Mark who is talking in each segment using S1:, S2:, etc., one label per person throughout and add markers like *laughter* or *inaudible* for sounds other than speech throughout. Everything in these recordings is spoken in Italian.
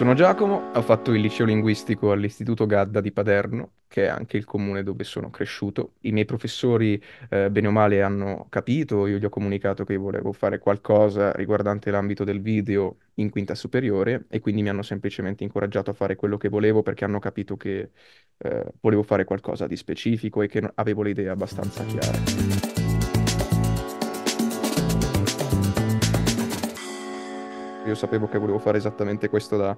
S1: Sono Giacomo, ho fatto il liceo linguistico all'Istituto Gadda di Paderno, che è anche il comune dove sono cresciuto. I miei professori, eh, bene o male, hanno capito, io gli ho comunicato che volevo fare qualcosa riguardante l'ambito del video in quinta superiore e quindi mi hanno semplicemente incoraggiato a fare quello che volevo perché hanno capito che eh, volevo fare qualcosa di specifico e che avevo le idee abbastanza chiare. io sapevo che volevo fare esattamente questo da,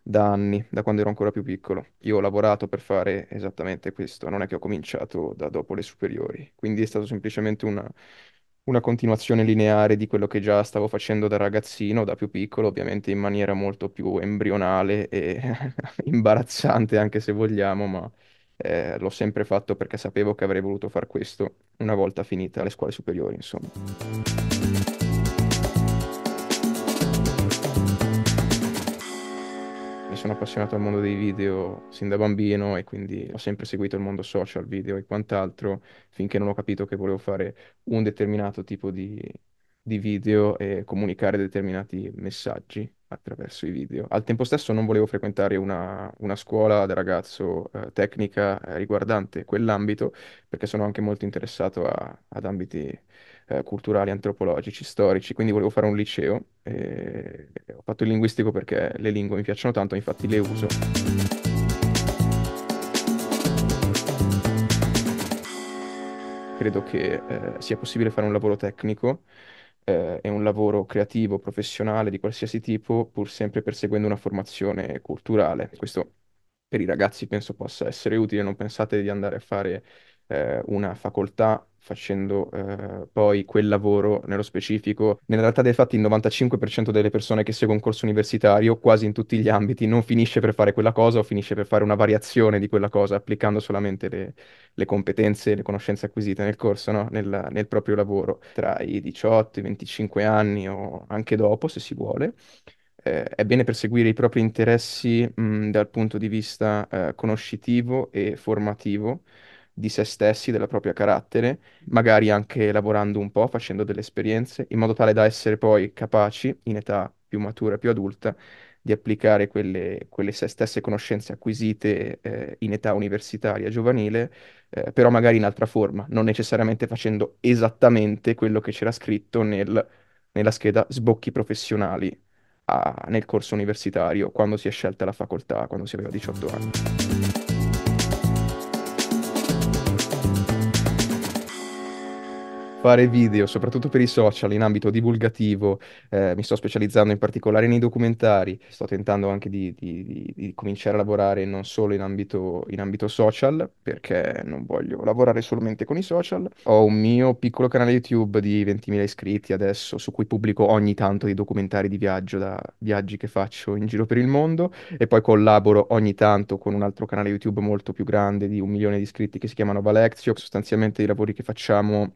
S1: da anni, da quando ero ancora più piccolo. Io ho lavorato per fare esattamente questo, non è che ho cominciato da dopo le superiori, quindi è stato semplicemente una, una continuazione lineare di quello che già stavo facendo da ragazzino, da più piccolo, ovviamente in maniera molto più embrionale e *laughs* imbarazzante anche se vogliamo, ma eh, l'ho sempre fatto perché sapevo che avrei voluto fare questo una volta finita le scuole superiori, insomma. sono appassionato al mondo dei video sin da bambino e quindi ho sempre seguito il mondo social, video e quant'altro, finché non ho capito che volevo fare un determinato tipo di, di video e comunicare determinati messaggi attraverso i video. Al tempo stesso non volevo frequentare una, una scuola da ragazzo eh, tecnica eh, riguardante quell'ambito, perché sono anche molto interessato a, ad ambiti eh, culturali, antropologici, storici, quindi volevo fare un liceo e ho fatto il linguistico perché le lingue mi piacciono tanto, infatti le uso. Credo che eh, sia possibile fare un lavoro tecnico eh, e un lavoro creativo, professionale di qualsiasi tipo, pur sempre perseguendo una formazione culturale. Questo per i ragazzi penso possa essere utile, non pensate di andare a fare eh, una facoltà facendo eh, poi quel lavoro nello specifico. Nella realtà dei fatti il 95% delle persone che segue un corso universitario, quasi in tutti gli ambiti, non finisce per fare quella cosa o finisce per fare una variazione di quella cosa, applicando solamente le, le competenze, le conoscenze acquisite nel corso, no? nel, nel proprio lavoro, tra i 18, i 25 anni o anche dopo, se si vuole eh, è bene perseguire i propri interessi mh, dal punto di vista eh, conoscitivo e formativo, di se stessi, della propria carattere, magari anche lavorando un po', facendo delle esperienze, in modo tale da essere poi capaci, in età più matura, più adulta, di applicare quelle, quelle stesse conoscenze acquisite eh, in età universitaria, giovanile, eh, però magari in altra forma, non necessariamente facendo esattamente quello che c'era scritto nel, nella scheda sbocchi professionali a, nel corso universitario, quando si è scelta la facoltà, quando si aveva 18 anni. fare video, soprattutto per i social, in ambito divulgativo. Eh, mi sto specializzando in particolare nei documentari. Sto tentando anche di, di, di, di cominciare a lavorare non solo in ambito, in ambito, social, perché non voglio lavorare solamente con i social. Ho un mio piccolo canale YouTube di 20.000 iscritti adesso, su cui pubblico ogni tanto dei documentari di viaggio, da viaggi che faccio in giro per il mondo. E poi collaboro ogni tanto con un altro canale YouTube molto più grande di un milione di iscritti che si chiama Valexio. Sostanzialmente i lavori che facciamo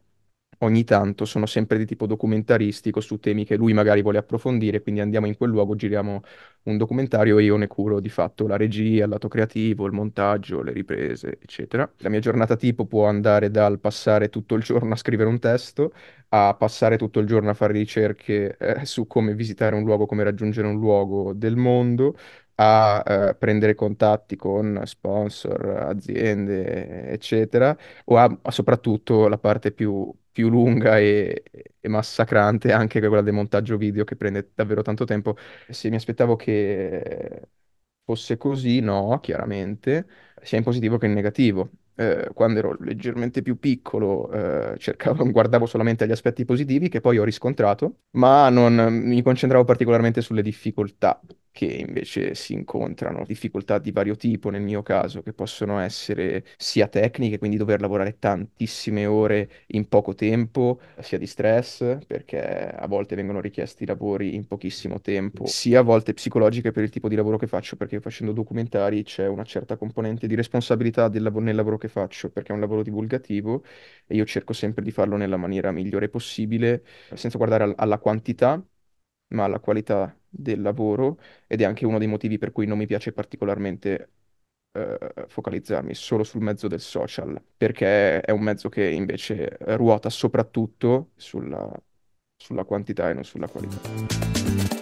S1: ogni tanto sono sempre di tipo documentaristico su temi che lui magari vuole approfondire, quindi andiamo in quel luogo, giriamo un documentario e io ne curo di fatto la regia, il lato creativo, il montaggio, le riprese, eccetera. La mia giornata tipo può andare dal passare tutto il giorno a scrivere un testo a passare tutto il giorno a fare ricerche eh, su come visitare un luogo, come raggiungere un luogo del mondo, a eh, prendere contatti con sponsor, aziende, eccetera, o a, a soprattutto la parte più, più lunga e, e, massacrante, anche quella del montaggio video che prende davvero tanto tempo. Se mi aspettavo che fosse così, no, chiaramente, sia in positivo che in negativo. Eh, quando ero leggermente più piccolo, eh, cercavo, *laughs* guardavo solamente gli aspetti positivi che poi ho riscontrato, ma non mi concentravo particolarmente sulle difficoltà che invece si incontrano, difficoltà di vario tipo nel mio caso, che possono essere sia tecniche, quindi dover lavorare tantissime ore in poco tempo, sia di stress, perché a volte vengono richiesti lavori in pochissimo tempo, sia a volte psicologiche per il tipo di lavoro che faccio, perché facendo documentari c'è una certa componente di responsabilità del lav- nel lavoro che faccio perché è un lavoro divulgativo e io cerco sempre di farlo nella maniera migliore possibile, senza guardare al- alla quantità, ma alla qualità del lavoro ed è anche uno dei motivi per cui non mi piace particolarmente eh, focalizzarmi solo sul mezzo del social, perché è un mezzo che invece ruota soprattutto sulla, sulla quantità e non sulla qualità.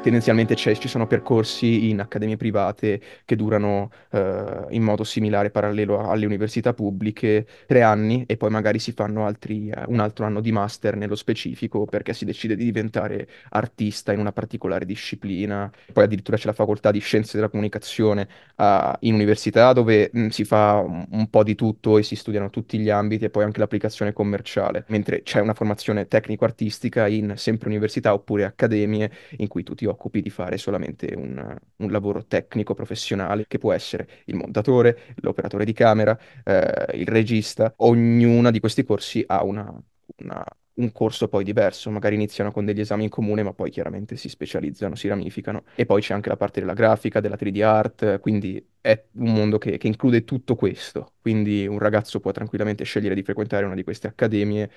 S1: tendenzialmente ci sono percorsi in accademie private che durano eh, in modo similare parallelo alle università pubbliche tre anni e poi magari si fanno altri, eh, un altro anno di master nello specifico perché si decide di diventare artista in una particolare disciplina. Poi addirittura c'è la facoltà di scienze della comunicazione eh, in università dove mh, mm, si fa un, un po' di tutto e si studiano tutti gli ambiti e poi anche l'applicazione commerciale, mentre c'è una formazione tecnico-artistica in sempre università oppure accademie in cui tu ti occupi di fare solamente un, un, lavoro tecnico professionale che può essere il montatore, l'operatore di camera, eh, il regista. Ognuna di questi corsi ha una, una, un corso poi diverso, magari iniziano con degli esami in comune, ma poi chiaramente si specializzano, si ramificano. E poi c'è anche la parte della grafica, della 3D art, quindi è un mondo che, che include tutto questo. Quindi un ragazzo può tranquillamente scegliere di frequentare una di queste accademie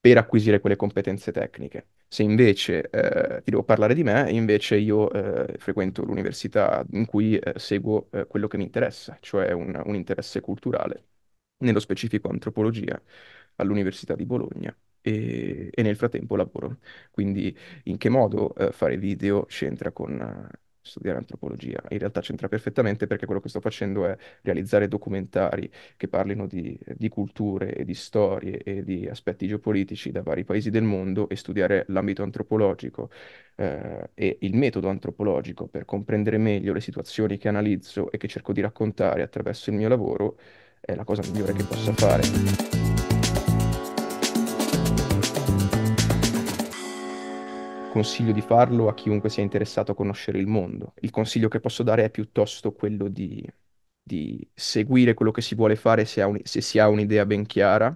S1: per acquisire quelle competenze tecniche. Se invece eh, ti devo parlare di me, invece io eh, frequento l'università in cui eh, seguo eh, quello che mi interessa, cioè un, un interesse culturale, nello specifico antropologia, all'Università di Bologna. E, e nel frattempo lavoro. Quindi in che modo eh, fare video c'entra con, studiare antropologia. In realtà c'entra perfettamente perché quello che sto facendo è realizzare documentari che parlino di, di, culture e di storie e di aspetti geopolitici da vari paesi del mondo e studiare l'ambito antropologico eh, e il metodo antropologico per comprendere meglio le situazioni che analizzo e che cerco di raccontare attraverso il mio lavoro è la cosa migliore che possa fare. Consiglio di farlo a chiunque sia interessato a conoscere il mondo. Il consiglio che posso dare è piuttosto quello di, di seguire quello che si vuole fare se, un, se si ha un'idea ben chiara,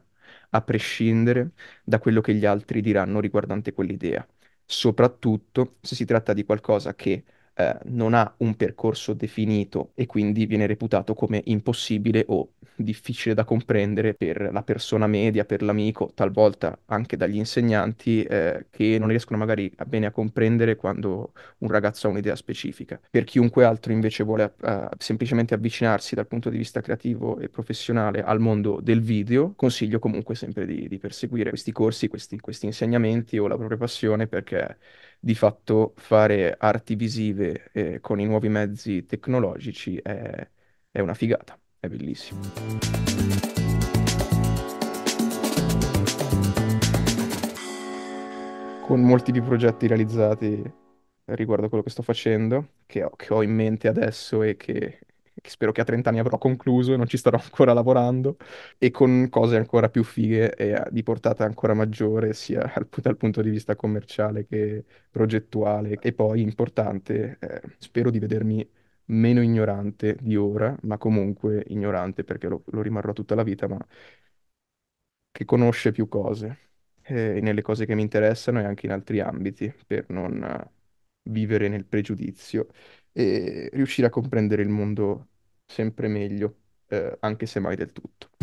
S1: a prescindere da quello che gli altri diranno riguardante quell'idea. Soprattutto se si tratta di qualcosa che eh, non ha un percorso definito e quindi viene reputato come impossibile o difficile da comprendere per la persona media, per l'amico, talvolta anche dagli insegnanti eh, che non riescono magari a bene a comprendere quando un ragazzo ha un'idea specifica. Per chiunque altro invece vuole uh, semplicemente avvicinarsi dal punto di vista creativo e professionale al mondo del video, consiglio comunque sempre di, di perseguire questi corsi, questi, questi insegnamenti o la propria passione perché di fatto fare arti visive eh, con i nuovi mezzi tecnologici è, è una figata, è bellissimo. Con molti più progetti realizzati riguardo a quello che sto facendo, che ho, che ho in mente adesso e che che spero che a 30 anni avrò concluso e non ci starò *laughs* ancora lavorando, e con cose ancora più fighe e eh, di portata ancora maggiore, sia *laughs* dal punto di vista commerciale che progettuale. E poi, importante, eh, spero di vedermi meno ignorante di ora, ma comunque ignorante perché lo, lo rimarrò tutta la vita, ma che conosce più cose eh, nelle cose che mi interessano e anche in altri ambiti per non eh, vivere nel pregiudizio e riuscire a comprendere il mondo sempre meglio, eh, anche se mai del tutto.